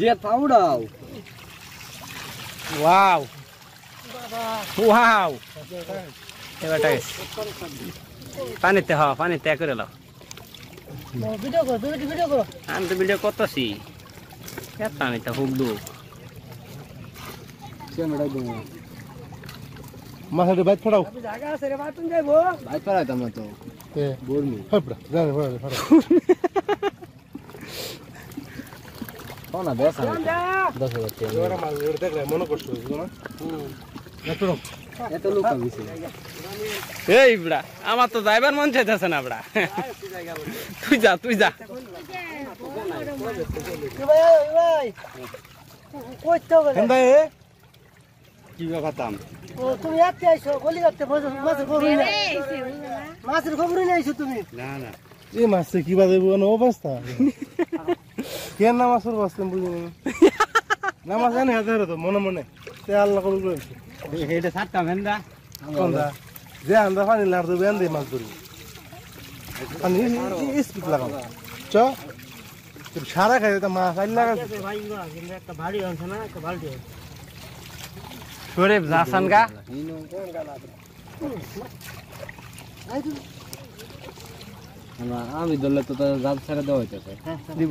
জিয়াত পাউডাও wow wow এবার টাইস পানিতে হ পানিতে করে লাও ভিডিও করো তুমি ভিডিও করো আমি তো ভিডিও করতেছি এত পানিতে হুক দু ক্যামেরা দু মাথাটা বাইত ফাটাও জায়গা আছে রে বাতুন যাইবো বাইত ফাটাইতাম না তো তে বোরমি হ্যাঁ, ফাটা যা রে ফাটা মনে করছো লোক আমার তো যাইবার মন চাইতেছে না আপনার তুই যা তুই যা কি ব্যাপার তুমি আজকে আইসো গলি করতে মাছের খবর খবরই নিয়ে তুমি না না এই মাছটা কি বাজে অবস্থা কে নামাজ পড়বো আসতে বুঝি নামাজ এনে হাজার তো মনে মনে সে আল্লাহ কবুল করেছে এটা সাতটা ভেন্দা কোনটা যে আন্দা পানি দেবে মাছ ধরবো পানি স্পিড লাগাও চ সারা খাই তো মাছ আইন লাগা একটা ভারী না একটা বালটি জাসান গা আমি দলে তো যাব জাল ছেড়ে দেওয়া হইতেছে দিব